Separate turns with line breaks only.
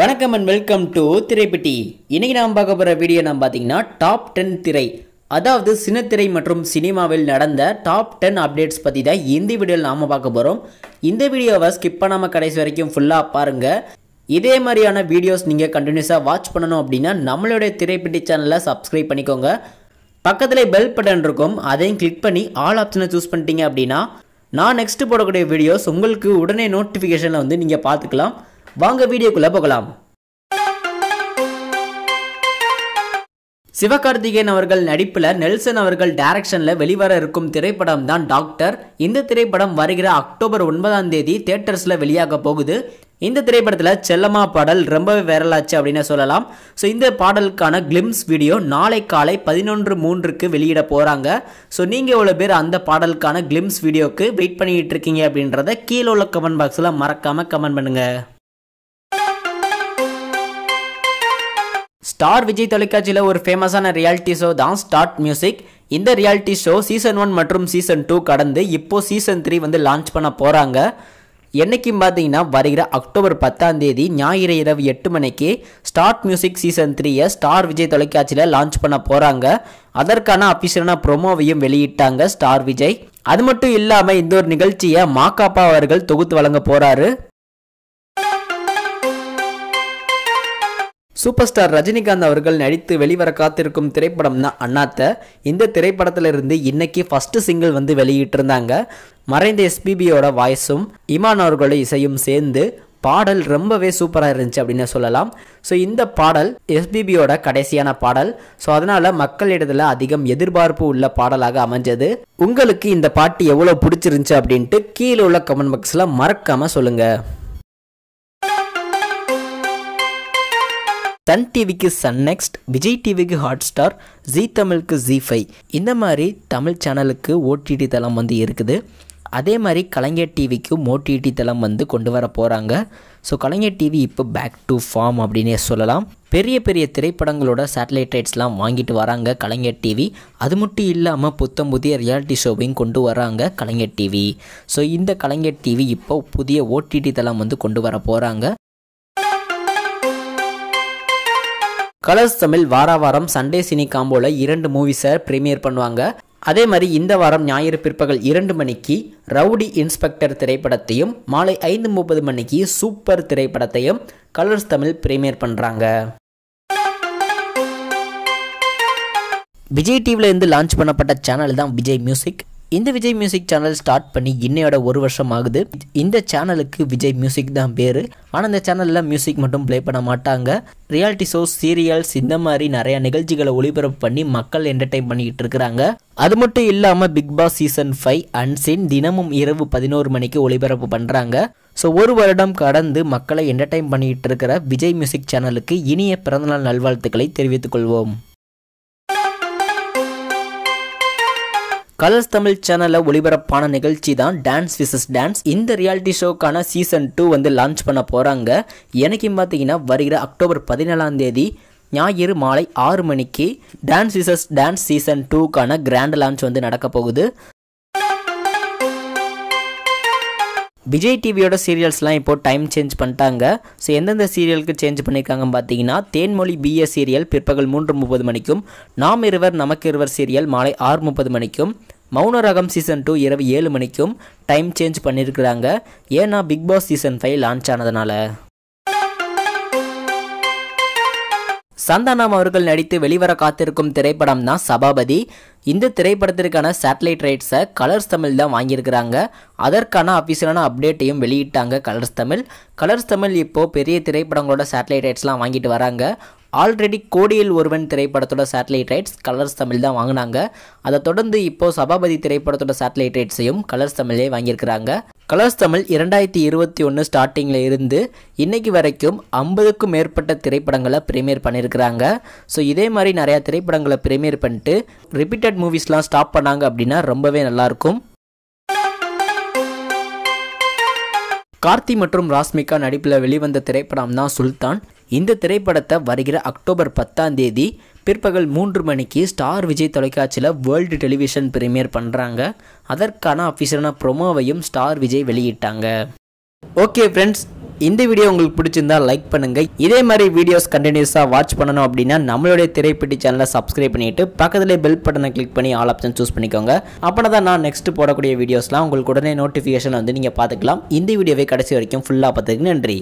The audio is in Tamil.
வணக்கம் அண்ட் வெல்கம் டு திரைப்பட்டி இன்னைக்கு நாம் பார்க்க போகிற வீடியோ நம்ம பார்த்தீங்கன்னா டாப் டென் திரை அதாவது சின்னத்திரை மற்றும் சினிமாவில் நடந்த டாப் டென் அப்டேட்ஸ் பற்றி தான் இந்த வீடியோவில் நாம் பார்க்க போகிறோம் இந்த வீடியோவை ஸ்கிப் பண்ணாமல் கடைசி வரைக்கும் ஃபுல்லாக பாருங்கள் இதே மாதிரியான வீடியோஸ் நீங்கள் கண்டினியூஸாக வாட்ச் பண்ணணும் அப்படின்னா நம்மளுடைய திரைப்பிட்டி சேனலை சப்ஸ்கிரைப் பண்ணிக்கோங்க பக்கத்தில் பெல் பட்டன் இருக்கும் அதையும் கிளிக் பண்ணி ஆல் ஆப்ஷனை சூஸ் பண்ணிட்டீங்க அப்படின்னா நான் நெக்ஸ்ட் போடக்கூடிய வீடியோஸ் உங்களுக்கு உடனே நோட்டிஃபிகேஷனில் வந்து நீங்கள் பார்த்துக்கலாம் வாங்க வீடியோக்குள்ளே போகலாம் சிவகார்த்திகேயன் அவர்கள் நடிப்பில் நெல்சன் அவர்கள் டைரக்ஷனில் வெளிவர இருக்கும் திரைப்படம் தான் டாக்டர் இந்த திரைப்படம் வருகிற அக்டோபர் ஒன்பதாம் தேதி தேட்டர்ஸில் வெளியாக போகுது இந்த திரைப்படத்தில் செல்லம்மா பாடல் ரொம்பவே வைரலாச்சு அப்படின்னு சொல்லலாம் ஸோ இந்த பாடலுக்கான கிளிம்ஸ் வீடியோ நாளை காலை பதினொன்று மூன்றுக்கு வெளியிட போகிறாங்க ஸோ நீங்கள் எவ்வளோ பேர் அந்த பாடலுக்கான கிளிம்ஸ் வீடியோக்கு வெயிட் பண்ணிகிட்டு இருக்கீங்க அப்படின்றத கீழே உள்ள கமெண்ட் பாக்ஸில் மறக்காமல் கமெண்ட் பண்ணுங்கள் ஸ்டார் விஜய் தொலைக்காட்சியில் ஒரு ஃபேமஸான ரியாலிட்டி ஷோ தான் ஸ்டார்ட் மியூசிக் இந்த ரியாலிட்டி ஷோ சீசன் ஒன் மற்றும் சீசன் டூ கடந்து இப்போது சீசன் த்ரீ வந்து லான்ச் பண்ண போகிறாங்க என்றைக்கும் பார்த்தீங்கன்னா வருகிற அக்டோபர் பத்தாம் தேதி ஞாயிறு இரவு எட்டு மணிக்கு ஸ்டார்ட் மியூசிக் சீசன் த்ரீயை ஸ்டார் விஜய் தொலைக்காட்சியில் லான்ச் பண்ண போகிறாங்க அதற்கான அஃபிஷியலான ப்ரொமோவையும் வெளியிட்டாங்க ஸ்டார் விஜய் அது மட்டும் இல்லாமல் இந்த ஒரு நிகழ்ச்சியை மாக்காப்பா அவர்கள் தொகுத்து வழங்க போகிறாரு சூப்பர் ஸ்டார் ரஜினிகாந்த் அவர்கள் நடித்து வெளிவர காத்திருக்கும் திரைப்படம் தான் அண்ணாத்த இந்த திரைப்படத்திலிருந்து இன்னைக்கு ஃபஸ்ட்டு சிங்கிள் வந்து வெளியிட்டிருந்தாங்க மறைந்த எஸ்பிபியோட வாய்ஸும் இமான் அவர்களோட இசையும் சேர்ந்து பாடல் ரொம்பவே சூப்பராக இருந்துச்சு அப்படின்னு சொல்லலாம் ஸோ இந்த பாடல் எஸ்பிபியோட கடைசியான பாடல் ஸோ அதனால் மக்களிடத்தில் அதிகம் எதிர்பார்ப்பு உள்ள பாடலாக அமைஞ்சது உங்களுக்கு இந்த பாட்டு எவ்வளோ பிடிச்சிருந்துச்சு அப்படின்ட்டு கீழே உள்ள கமெண்ட் பாக்ஸில் மறக்காமல் சொல்லுங்கள் சன் டிவிக்கு சன் நெக்ஸ்ட் விஜய் டிவிக்கு ஹாட் ஸ்டார் ஜி தமிழுக்கு ஜி ஃபைவ் இந்த மாதிரி தமிழ் சேனலுக்கு ஓடிடி தளம் வந்து இருக்குது அதே மாதிரி கலைஞர் டிவிக்கும் ஓடிடி தளம் வந்து கொண்டு வர போகிறாங்க ஸோ கலைஞர் டிவி இப்போ பேக் டு ஃபார்ம் அப்படின்னே சொல்லலாம் பெரிய பெரிய திரைப்படங்களோட சேட்டலைட் ரைட்ஸ்லாம் வாங்கிட்டு வராங்க கலைஞர் டிவி அது மட்டும் இல்லாமல் புத்தம் புதிய ரியாலிட்டி ஷோவையும் கொண்டு வராங்க கலைஞர் டிவி ஸோ இந்த கலைஞர் டிவி இப்போ புதிய ஓடிடி தளம் வந்து கொண்டு வர போகிறாங்க கலர்ஸ் தமிழ் வார வாரம் சண்டே சினி காம்போல இரண்டு மூவிஸை ப்ரீமியர் பண்ணுவாங்க அதே மாதிரி இந்த வாரம் ஞாயிறு பிற்பகல் இரண்டு மணிக்கு ரவுடி இன்ஸ்பெக்டர் திரைப்படத்தையும் மாலை ஐந்து முப்பது மணிக்கு சூப்பர் திரைப்படத்தையும் கலர்ஸ் தமிழ் ப்ரீமியர் பண்ணுறாங்க விஜய் டிவியில் இருந்து லான்ச் பண்ணப்பட்ட சேனல் தான் விஜய் மியூசிக் இந்த விஜய் மியூசிக் சேனல் ஸ்டார்ட் பண்ணி இன்னையோட ஒரு வருஷம் ஆகுது இந்த சேனலுக்கு விஜய் மியூசிக் தான் பேர் ஆனால் இந்த சேனலில் மியூசிக் மட்டும் ப்ளே பண்ண மாட்டாங்க ரியாலிட்டி ஷோஸ் சீரியல்ஸ் இந்த மாதிரி நிறையா நிகழ்ச்சிகளை ஒளிபரப்பு பண்ணி மக்கள் என்டர்டைன் பண்ணிட்டு இருக்கிறாங்க அது மட்டும் இல்லாமல் Bigg Boss season five unseen தினமும் இரவு பதினோரு மணிக்கு ஒளிபரப்பு பண்ணுறாங்க ஸோ ஒரு வருடம் கடந்து மக்களை என்டர்டைன் பண்ணிட்டு இருக்கிற விஜய் மியூசிக் சேனலுக்கு இனிய பிறந்தநாள் நல்வாழ்த்துக்களை தெரிவித்துக் கொள்வோம் கலர்ஸ் தமிழ் சேனலில் ஒளிபரப்பான நிகழ்ச்சி தான் டான்ஸ் விசஸ் டான்ஸ் இந்த ரியாலிட்டி ஷோக்கான சீசன் டூ வந்து லான்ச் பண்ண போகிறாங்க எனக்கு பார்த்தீங்கன்னா வருகிற அக்டோபர் பதினேழாம் தேதி ஞாயிறு மாலை ஆறு மணிக்கு டான்ஸ் விசஸ் டான்ஸ் சீசன் டூக்கான கிராண்ட் லான்ச் வந்து நடக்க போகுது விஜய் டிவியோட சீரியல்ஸ்லாம் இப்போது டைம் சேஞ்ச் பண்ணிட்டாங்க ஸோ எந்தெந்த சீரியலுக்கு சேஞ்ச் பண்ணியிருக்காங்கன்னு பார்த்தீங்கன்னா தேன்மொழி பிஏ சீரியல் பிற்பகல் மூன்று முப்பது மணிக்கும் நாம் இருவர் நமக்கு இருவர் சீரியல் மாலை ஆறு முப்பது மணிக்கும் மௌன ரகம் சீசன் டூ இரவு ஏழு மணிக்கும் டைம் சேஞ்ச் பண்ணியிருக்கிறாங்க ஏன்னா Bigg Boss season five launch ஆனதுனால சந்தானம் அவர்கள் நடித்து வெளிவர காத்திருக்கும் திரைப்படம் தான் சபாபதி இந்த திரைப்படத்திற்கான சேட்டலைட் ரைட்ஸை கலர்ஸ் தமிழ் தான் வாங்கியிருக்கிறாங்க அதற்கான அஃபிஷியலான அப்டேட்டையும் வெளியிட்டாங்க கலர்ஸ் தமிழ் கலர்ஸ் தமிழ் இப்போது பெரிய திரைப்படங்களோட சேட்டலைட் ரைட்ஸ்லாம் வாங்கிட்டு வராங்க ஆல்ரெடி கோடியில் ஒருவன் திரைப்படத்தோட சேட்டலைட் ரைட்ஸ் கலர்ஸ் தமிழ் தான் வாங்கினாங்க அதை தொடர்ந்து இப்போது சபாபதி திரைப்படத்தோட சேட்டலைட் ரைட்ஸையும் கலர்ஸ் தமிழே வாங்கியிருக்கிறாங்க கலர்ஸ் தமிழ் இரண்டாயிரத்தி இருபத்தி ஒன்று ஸ்டார்டிங்கில் இருந்து இன்றைக்கு வரைக்கும் ஐம்பதுக்கும் மேற்பட்ட திரைப்படங்களை ப்ரீமியர் பண்ணியிருக்கிறாங்க ஸோ இதே மாதிரி நிறையா திரைப்படங்களை ப்ரீமியர் பண்ணிட்டு ரிப்பீட்டட் மூவிஸ்லாம் ஸ்டாப் பண்ணாங்க அப்படின்னா ரொம்பவே நல்லாயிருக்கும் கார்த்தி மற்றும் ராஸ்மிகா நடிப்பில் வெளிவந்த திரைப்படம் தான் சுல்தான் இந்த திரைப்படத்தை வருகிற அக்டோபர் பத்தாம் தேதி பிற்பகல் மூன்று மணிக்கு ஸ்டார் விஜய் தொலைக்காட்சியில் வேர்ல்டு டெலிவிஷன் பிரீமியர் பண்ணுறாங்க அதற்கான அஃபிஷியலான ப்ரொமோவையும் ஸ்டார் விஜய் வெளியிட்டாங்க ஓகே ஃப்ரெண்ட்ஸ் இந்த வீடியோ உங்களுக்கு பிடிச்சிருந்தா லைக் பண்ணுங்கள் இதே மாதிரி வீடியோஸ் கண்டினியூஸாக வாட்ச் பண்ணணும் அப்படின்னா நம்மளுடைய திரைப்பெட்டி சேனலை சப்ஸ்கிரைப் பண்ணிவிட்டு பக்கத்துலேயே பெல் பட்டனை கிளிக் பண்ணி ஆல் ஆப்ஷன் சூஸ் பண்ணிக்கோங்க அப்போனா தான் நான் நெக்ஸ்ட் போடக்கூடிய வீடியோஸ்லாம் உங்களுக்கு உடனே நோட்டிஃபிகேஷன் வந்து நீங்கள் பார்த்துக்கலாம் இந்த வீடியோவை கடைசி வரைக்கும் ஃபுல்லாக பார்த்துக்கு நன்றி